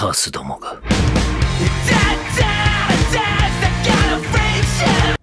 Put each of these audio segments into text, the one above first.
カースどもが。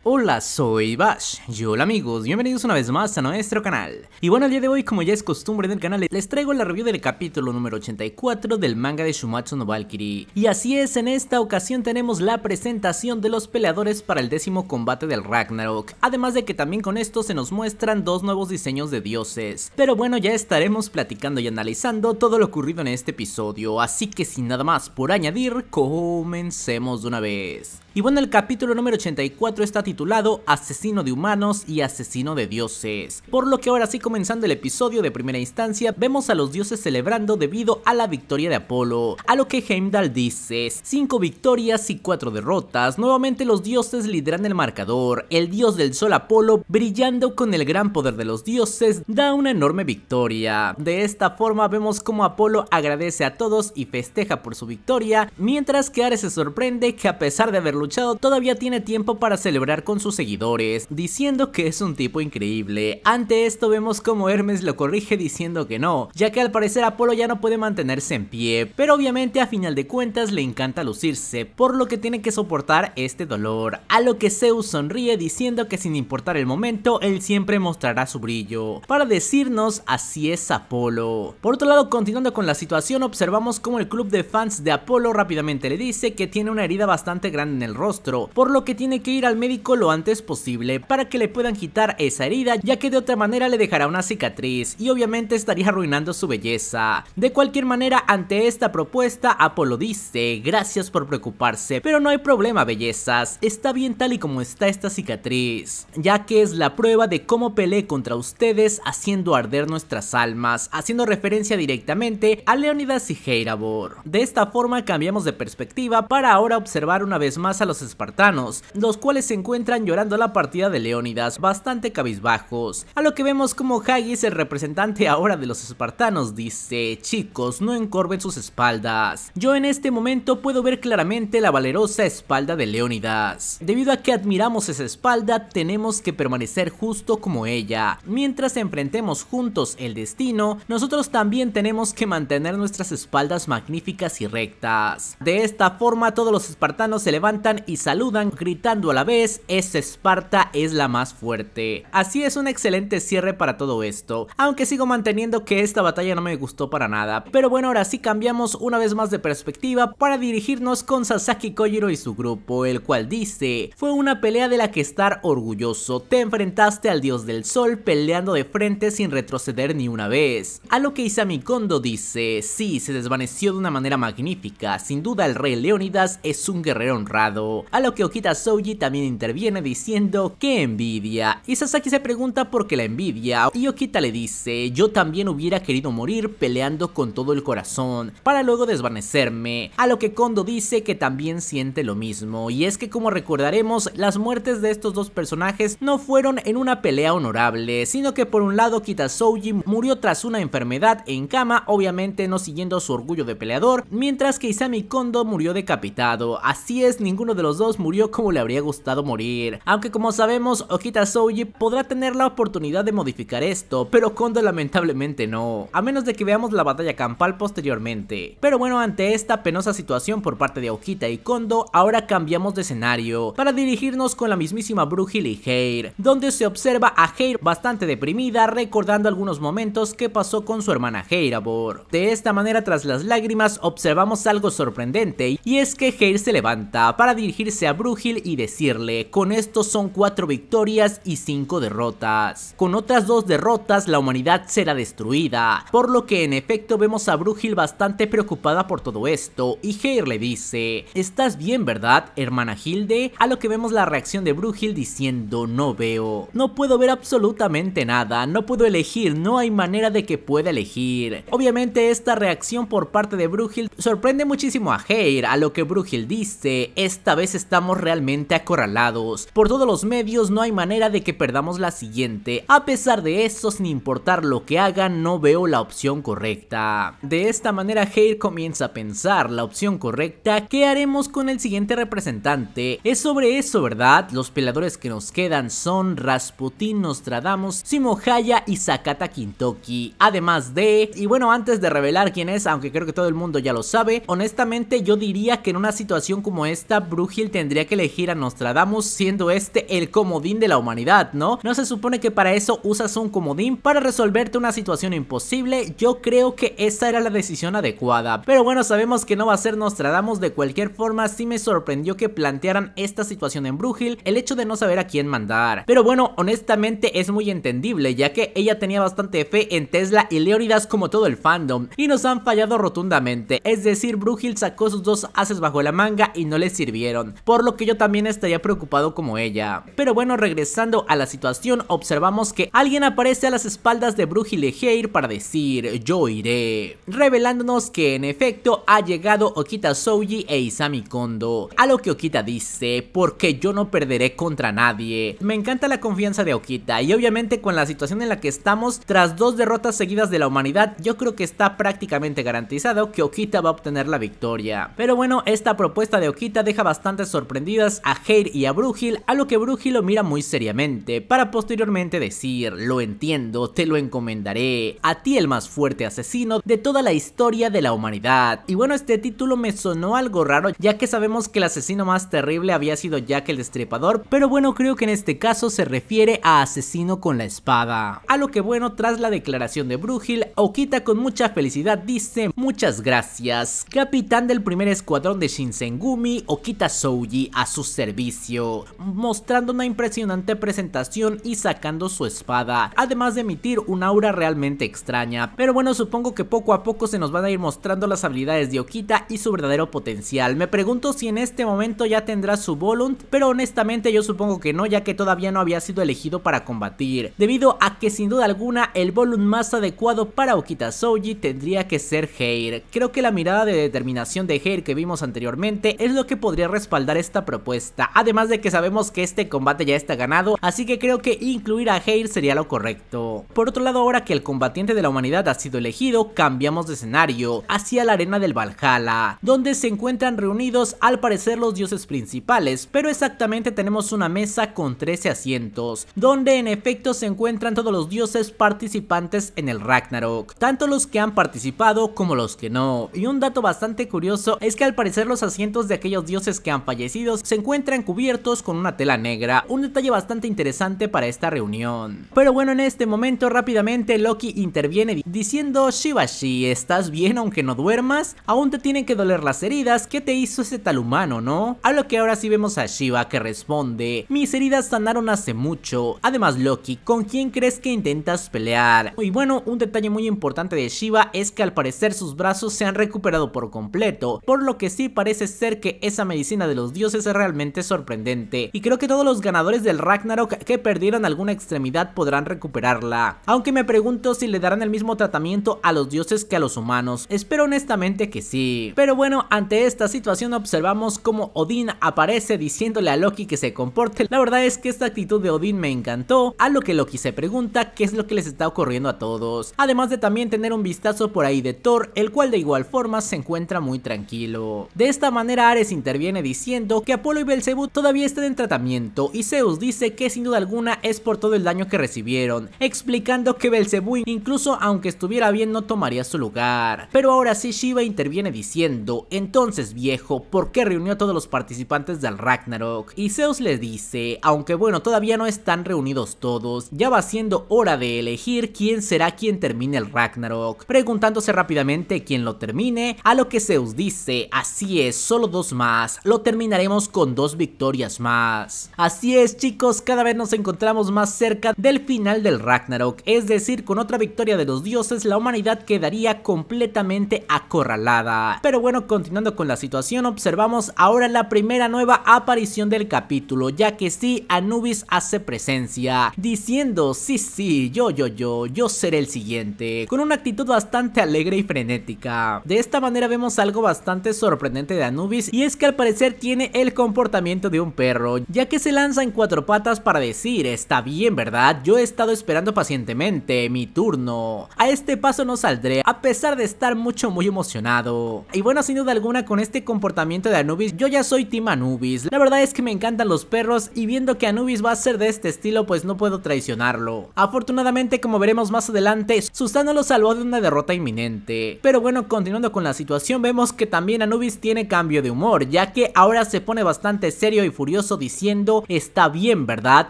Hola, soy Bash. Y hola amigos, bienvenidos una vez más a nuestro canal. Y bueno, el día de hoy, como ya es costumbre en el canal, les traigo la review del capítulo número 84 del manga de Shumatsu no Valkyrie. Y así es, en esta ocasión tenemos la presentación de los peleadores para el décimo combate del Ragnarok. Además de que también con esto se nos muestran dos nuevos diseños de dioses. Pero bueno, ya estaremos platicando y analizando todo lo ocurrido en este episodio. Así que sin nada más por añadir, comencemos de una vez. Y bueno, el capítulo número 84 está titulado Asesino de humanos y asesino de dioses. Por lo que ahora sí comenzando el episodio de primera instancia, vemos a los dioses celebrando debido a la victoria de Apolo. A lo que Heimdall dice, 5 victorias y 4 derrotas, nuevamente los dioses lideran el marcador, el dios del sol Apolo, brillando con el gran poder de los dioses, da una enorme victoria. De esta forma vemos como Apolo agradece a todos y festeja por su victoria, mientras que Ares se sorprende que a pesar de haber todavía tiene tiempo para celebrar con sus seguidores, diciendo que es un tipo increíble. Ante esto vemos como Hermes lo corrige diciendo que no, ya que al parecer Apolo ya no puede mantenerse en pie, pero obviamente a final de cuentas le encanta lucirse, por lo que tiene que soportar este dolor, a lo que Zeus sonríe diciendo que sin importar el momento, él siempre mostrará su brillo, para decirnos así es Apolo. Por otro lado, continuando con la situación, observamos como el club de fans de Apolo rápidamente le dice que tiene una herida bastante grande en el rostro, por lo que tiene que ir al médico lo antes posible para que le puedan quitar esa herida ya que de otra manera le dejará una cicatriz y obviamente estaría arruinando su belleza. De cualquier manera ante esta propuesta Apolo dice, gracias por preocuparse, pero no hay problema bellezas, está bien tal y como está esta cicatriz, ya que es la prueba de cómo peleé contra ustedes haciendo arder nuestras almas, haciendo referencia directamente a Leonidas y Heirabor. De esta forma cambiamos de perspectiva para ahora observar una vez más a los espartanos, los cuales se encuentran llorando la partida de Leónidas bastante cabizbajos, a lo que vemos como Haggis, el representante ahora de los espartanos, dice, chicos, no encorven sus espaldas, yo en este momento puedo ver claramente la valerosa espalda de Leónidas, debido a que admiramos esa espalda, tenemos que permanecer justo como ella, mientras enfrentemos juntos el destino, nosotros también tenemos que mantener nuestras espaldas magníficas y rectas, de esta forma todos los espartanos se levantan y saludan gritando a la vez, es Esparta es la más fuerte. Así es un excelente cierre para todo esto, aunque sigo manteniendo que esta batalla no me gustó para nada, pero bueno ahora sí cambiamos una vez más de perspectiva para dirigirnos con Sasaki Kojiro y su grupo, el cual dice, fue una pelea de la que estar orgulloso, te enfrentaste al dios del sol peleando de frente sin retroceder ni una vez. A lo que Isami Kondo dice, sí, se desvaneció de una manera magnífica, sin duda el rey Leónidas es un guerrero honrado a lo que Okita Soji también interviene diciendo que envidia y Sasaki se pregunta por qué la envidia y Okita le dice yo también hubiera querido morir peleando con todo el corazón para luego desvanecerme. A lo que Kondo dice que también siente lo mismo y es que como recordaremos las muertes de estos dos personajes no fueron en una pelea honorable sino que por un lado Okita Soji murió tras una enfermedad en cama obviamente no siguiendo su orgullo de peleador mientras que Isami Kondo murió decapitado así es ningún de los dos murió como le habría gustado morir. Aunque como sabemos, Ojita Soji podrá tener la oportunidad de modificar esto, pero Kondo lamentablemente no, a menos de que veamos la batalla campal posteriormente. Pero bueno, ante esta penosa situación por parte de Ojita y Kondo, ahora cambiamos de escenario, para dirigirnos con la mismísima Brujil y Heir, donde se observa a Heir bastante deprimida recordando algunos momentos que pasó con su hermana Heirabor. De esta manera, tras las lágrimas, observamos algo sorprendente, y es que Heir se levanta para dirigirse a Brugil y decirle, con esto son 4 victorias y 5 derrotas. Con otras 2 derrotas la humanidad será destruida, por lo que en efecto vemos a Brugil bastante preocupada por todo esto y Heir le dice, ¿estás bien verdad hermana Hilde? A lo que vemos la reacción de Brugil diciendo, no veo, no puedo ver absolutamente nada, no puedo elegir, no hay manera de que pueda elegir. Obviamente esta reacción por parte de Brugil sorprende muchísimo a Heir a lo que Brugil dice, esta esta vez estamos realmente acorralados. Por todos los medios no hay manera de que perdamos la siguiente. A pesar de eso, sin importar lo que hagan, no veo la opción correcta. De esta manera Heir comienza a pensar la opción correcta. ¿Qué haremos con el siguiente representante? Es sobre eso, ¿verdad? Los peladores que nos quedan son Rasputin, Nostradamus, Simohaya y Sakata Kintoki. Además de... Y bueno, antes de revelar quién es, aunque creo que todo el mundo ya lo sabe, honestamente yo diría que en una situación como esta, Brugil tendría que elegir a Nostradamus siendo este el comodín de la humanidad, ¿no? No se supone que para eso usas un comodín para resolverte una situación imposible, yo creo que esa era la decisión adecuada. Pero bueno, sabemos que no va a ser Nostradamus de cualquier forma, sí me sorprendió que plantearan esta situación en Brugil, el hecho de no saber a quién mandar. Pero bueno, honestamente es muy entendible, ya que ella tenía bastante fe en Tesla y Leonidas como todo el fandom, y nos han fallado rotundamente, es decir, Brugil sacó sus dos haces bajo la manga y no les sirvió por lo que yo también estaría preocupado como ella. Pero bueno, regresando a la situación, observamos que alguien aparece a las espaldas de Legeir para decir yo iré, revelándonos que en efecto ha llegado Okita Souji e Isami Kondo, a lo que Okita dice, porque yo no perderé contra nadie. Me encanta la confianza de Okita y obviamente con la situación en la que estamos, tras dos derrotas seguidas de la humanidad, yo creo que está prácticamente garantizado que Okita va a obtener la victoria. Pero bueno, esta propuesta de Okita deja bastante bastante sorprendidas a Heir y a Brugil, a lo que Brugil lo mira muy seriamente, para posteriormente decir, lo entiendo, te lo encomendaré, a ti el más fuerte asesino de toda la historia de la humanidad. Y bueno, este título me sonó algo raro, ya que sabemos que el asesino más terrible había sido Jack el Destripador, pero bueno, creo que en este caso se refiere a asesino con la espada. A lo que bueno, tras la declaración de Brugil, Okita con mucha felicidad dice, muchas gracias, capitán del primer escuadrón de Shinsengumi, Okita invita a a su servicio, mostrando una impresionante presentación y sacando su espada, además de emitir un aura realmente extraña. Pero bueno, supongo que poco a poco se nos van a ir mostrando las habilidades de Okita y su verdadero potencial. Me pregunto si en este momento ya tendrá su Volunt, pero honestamente yo supongo que no, ya que todavía no había sido elegido para combatir, debido a que sin duda alguna el Volunt más adecuado para Okita Soji tendría que ser Heir. Creo que la mirada de determinación de Heir que vimos anteriormente es lo que podría respaldar esta propuesta, además de que sabemos que este combate ya está ganado, así que creo que incluir a Heir sería lo correcto. Por otro lado, ahora que el combatiente de la humanidad ha sido elegido, cambiamos de escenario, hacia la arena del Valhalla, donde se encuentran reunidos al parecer los dioses principales, pero exactamente tenemos una mesa con 13 asientos, donde en efecto se encuentran todos los dioses participantes en el Ragnarok, tanto los que han participado como los que no. Y un dato bastante curioso es que al parecer los asientos de aquellos dioses que han fallecido se encuentran cubiertos con una tela negra, un detalle bastante interesante para esta reunión. Pero bueno, en este momento rápidamente Loki interviene diciendo Shibashi, ¿estás bien aunque no duermas? Aún te tienen que doler las heridas ¿Qué te hizo ese tal humano, ¿no? A lo que ahora sí vemos a Shiva que responde, mis heridas sanaron hace mucho. Además Loki, ¿con quién crees que intentas pelear? Y bueno, un detalle muy importante de Shiva es que al parecer sus brazos se han recuperado por completo, por lo que sí parece ser que esa medicina de los dioses es realmente sorprendente y creo que todos los ganadores del Ragnarok que perdieron alguna extremidad podrán recuperarla. Aunque me pregunto si le darán el mismo tratamiento a los dioses que a los humanos, espero honestamente que sí. Pero bueno, ante esta situación observamos como Odín aparece diciéndole a Loki que se comporte. La verdad es que esta actitud de Odín me encantó, a lo que Loki se pregunta qué es lo que les está ocurriendo a todos. Además de también tener un vistazo por ahí de Thor, el cual de igual forma se encuentra muy tranquilo. De esta manera Ares interviene diciendo que Apolo y Belcebú todavía están en tratamiento y Zeus dice que sin duda alguna es por todo el daño que recibieron, explicando que Belcebú incluso aunque estuviera bien no tomaría su lugar. Pero ahora sí Shiva interviene diciendo, entonces viejo, ¿por qué reunió a todos los participantes del Ragnarok? Y Zeus les dice, aunque bueno, todavía no están reunidos todos, ya va siendo hora de elegir quién será quien termine el Ragnarok, preguntándose rápidamente quién lo termine, a lo que Zeus dice, así es, solo dos más, lo terminaremos con dos victorias más. Así es chicos, cada vez nos encontramos más cerca del final del Ragnarok, es decir, con otra victoria de los dioses la humanidad quedaría completamente acorralada. Pero bueno, continuando con la situación, observamos ahora la primera nueva aparición del capítulo, ya que sí, Anubis hace presencia, diciendo, sí, sí, yo, yo, yo, yo seré el siguiente, con una actitud bastante alegre y frenética. De esta manera vemos algo bastante sorprendente de Anubis, y es que al parecer tiene el comportamiento de un perro, ya que se lanza en cuatro patas para decir, está bien, ¿verdad? Yo he estado esperando pacientemente, mi turno. A este paso no saldré, a pesar de estar mucho muy emocionado. Y bueno, sin duda alguna, con este comportamiento de Anubis, yo ya soy Team Anubis. La verdad es que me encantan los perros y viendo que Anubis va a ser de este estilo, pues no puedo traicionarlo. Afortunadamente, como veremos más adelante, Susano lo salvó de una derrota inminente. Pero bueno, continuando con la situación, vemos que también Anubis tiene cambio de humor, ya que ahora se pone bastante serio y furioso diciendo, está bien, ¿verdad?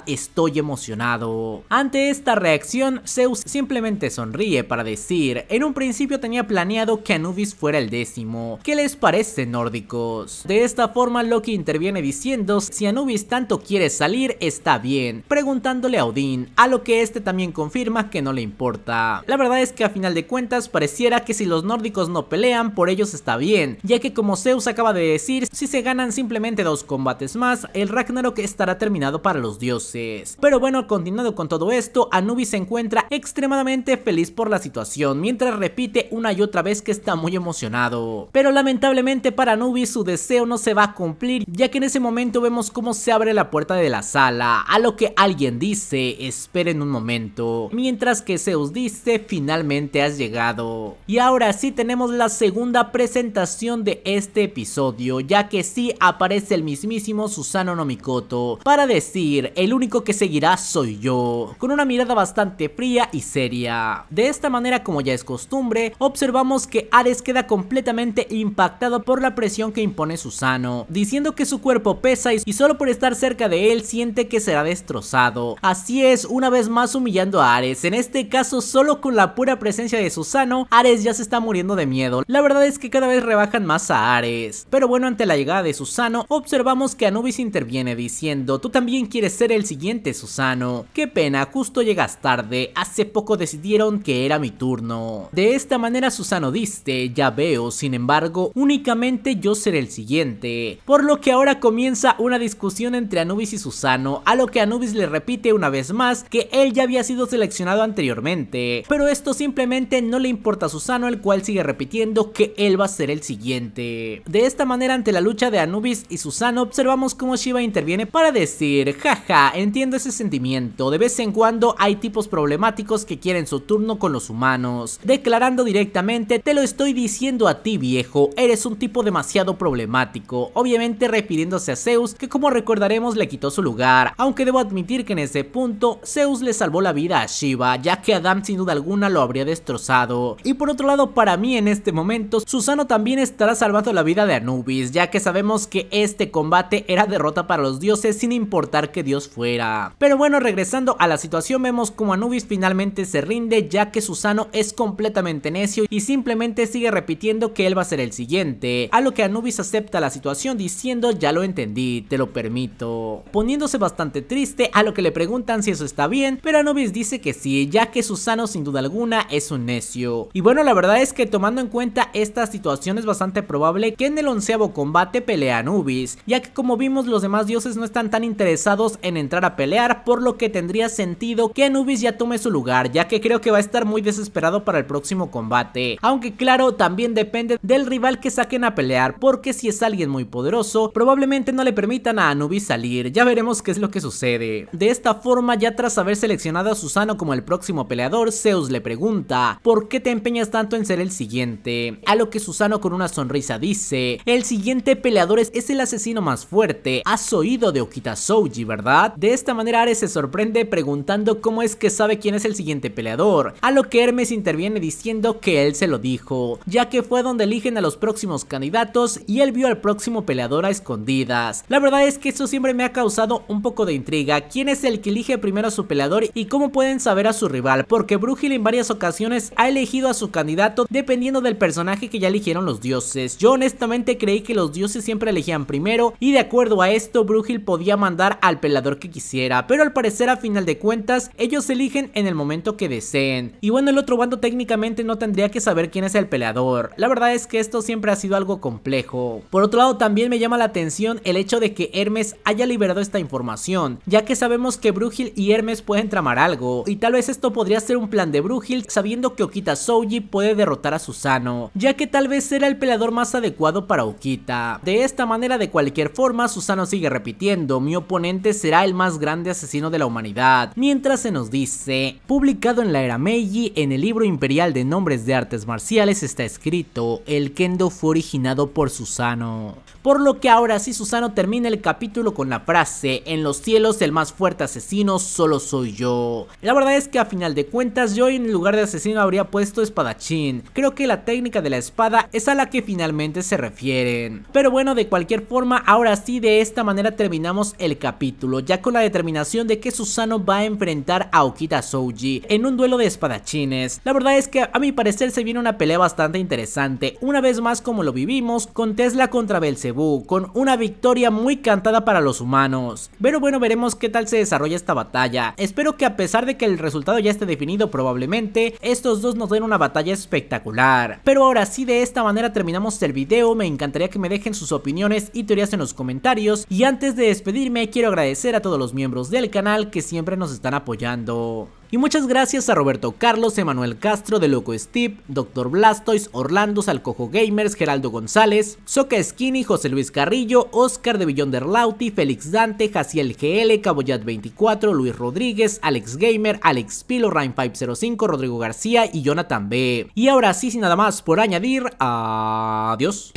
Estoy emocionado. Ante esta reacción, Zeus simplemente sonríe para decir, en un principio tenía planeado que Anubis fuera el décimo. ¿Qué les parece, nórdicos? De esta forma, Loki interviene diciendo, si Anubis tanto quiere salir, está bien, preguntándole a Odín, a lo que este también confirma que no le importa. La verdad es que a final de cuentas pareciera que si los nórdicos no pelean, por ellos está bien, ya que como Zeus acaba de decir, si se ganan simplemente dos combates más, el Ragnarok estará terminado para los dioses. Pero bueno, continuando con todo esto, Anubis se encuentra extremadamente feliz por la situación, mientras repite una y otra vez que está muy emocionado. Pero lamentablemente para Anubis su deseo no se va a cumplir, ya que en ese momento vemos cómo se abre la puerta de la sala, a lo que alguien dice, esperen un momento, mientras que Zeus dice, finalmente has llegado. Y ahora sí tenemos la segunda presentación de este episodio, ya que sí aparece el mismísimo Susano no Mikoto para decir, el único que seguirá soy yo, con una mirada bastante fría y seria. De esta manera, como ya es costumbre, observamos que Ares queda completamente impactado por la presión que impone Susano, diciendo que su cuerpo pesa y solo por estar cerca de él siente que será destrozado. Así es, una vez más humillando a Ares, en este caso solo con la pura presencia de Susano, Ares ya se está muriendo de miedo. La verdad es que cada vez rebajan más a Ares. Pero bueno, ante la llegada de Susano, observamos que Anubis interviene diciendo, tú también quieres ser el siguiente Susano. Qué pena, justo llegas tarde, hace poco decidieron que era mi turno. De esta manera Susano diste, ya veo, sin embargo, únicamente yo seré el siguiente. Por lo que ahora comienza una discusión entre Anubis y Susano, a lo que Anubis le repite una vez más que él ya había sido seleccionado anteriormente, pero esto simplemente no le importa a Susano, el cual sigue repitiendo que él va a ser el siguiente. De esta manera ante la lucha de Anubis y Susano observamos cómo Shiva interviene para decir, jaja, entiendo ese sentimiento, de vez en cuando hay tipos problemáticos que quieren su turno con los humanos, declarando directamente, te lo estoy diciendo a ti viejo, eres un tipo demasiado problemático, obviamente refiriéndose a Zeus que como recordaremos le quitó su lugar, aunque debo admitir que en ese punto Zeus le salvó la vida a Shiva, ya que Adam sin duda alguna lo habría destrozado. Y por otro lado para mí en este momento, Susano también estará salvando la vida de Anubis, ya que sabemos Vemos que este combate era derrota para los dioses sin importar que dios fuera. Pero bueno, regresando a la situación vemos como Anubis finalmente se rinde ya que Susano es completamente necio y simplemente sigue repitiendo que él va a ser el siguiente, a lo que Anubis acepta la situación diciendo ya lo entendí, te lo permito, poniéndose bastante triste a lo que le preguntan si eso está bien, pero Anubis dice que sí, ya que Susano sin duda alguna es un necio. Y bueno, la verdad es que tomando en cuenta esta situación es bastante probable que en el onceavo combate pelea Anubis, ya que como vimos los demás dioses no están tan interesados en entrar a pelear, por lo que tendría sentido que Anubis ya tome su lugar, ya que creo que va a estar muy desesperado para el próximo combate. Aunque claro, también depende del rival que saquen a pelear, porque si es alguien muy poderoso, probablemente no le permitan a Anubis salir, ya veremos qué es lo que sucede. De esta forma, ya tras haber seleccionado a Susano como el próximo peleador, Zeus le pregunta, ¿por qué te empeñas tanto en ser el siguiente? A lo que Susano con una sonrisa dice, el siguiente peleador es el asesino más fuerte. Has oído de Okita Soji, ¿verdad? De esta manera Ares se sorprende preguntando cómo es que sabe quién es el siguiente peleador, a lo que Hermes interviene diciendo que él se lo dijo, ya que fue donde eligen a los próximos candidatos y él vio al próximo peleador a escondidas. La verdad es que eso siempre me ha causado un poco de intriga, quién es el que elige primero a su peleador y cómo pueden saber a su rival, porque Brugil en varias ocasiones ha elegido a su candidato dependiendo del personaje que ya eligieron los dioses. Yo honestamente creí que los dioses siempre elegían primero y de acuerdo a esto Brugil podía mandar al pelador que quisiera, pero al parecer a final de cuentas ellos eligen en el momento que deseen. Y bueno el otro bando técnicamente no tendría que saber quién es el peleador... la verdad es que esto siempre ha sido algo complejo. Por otro lado también me llama la atención el hecho de que Hermes haya liberado esta información, ya que sabemos que Brugil y Hermes pueden tramar algo, y tal vez esto podría ser un plan de Brugil. sabiendo que Okita Souji puede derrotar a Susano, ya que tal vez era el peleador más adecuado para Okita. De esta manera, de cualquier forma, Susano sigue repitiendo, mi oponente será el más grande asesino de la humanidad, mientras se nos dice, publicado en la era Meiji, en el libro imperial de nombres de artes marciales está escrito, el kendo fue originado por Susano. Por lo que ahora sí Susano termina el capítulo con la frase, en los cielos el más fuerte asesino solo soy yo. La verdad es que a final de cuentas yo en lugar de asesino habría puesto espadachín, creo que la técnica de la espada es a la que finalmente se refieren. Pero bueno, bueno, de cualquier forma, ahora sí, de esta manera terminamos el capítulo, ya con la determinación de que Susano va a enfrentar a Okita Souji en un duelo de espadachines. La verdad es que a mi parecer se viene una pelea bastante interesante, una vez más como lo vivimos con Tesla contra Belcebú, con una victoria muy cantada para los humanos. Pero bueno, veremos qué tal se desarrolla esta batalla. Espero que a pesar de que el resultado ya esté definido probablemente, estos dos nos den una batalla espectacular. Pero ahora sí, de esta manera terminamos el video, me encantaría que me dejen sus opiniones y teorías en los comentarios. Y antes de despedirme, quiero agradecer a todos los miembros del canal que siempre nos están apoyando. Y muchas gracias a Roberto Carlos, Emanuel Castro, De Loco Steve, Dr. Blastoise, Orlando, Salcojo Gamers, Geraldo González, Soca Skinny, José Luis Carrillo, Oscar de Billón Lauti, Félix Dante, Jaciel GL, Caboyat 24, Luis Rodríguez, Alex Gamer, Alex Pilo, Rhyme505, Rodrigo García y Jonathan B. Y ahora sí, sin nada más por añadir, adiós.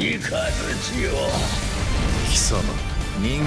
雷をよ貴様人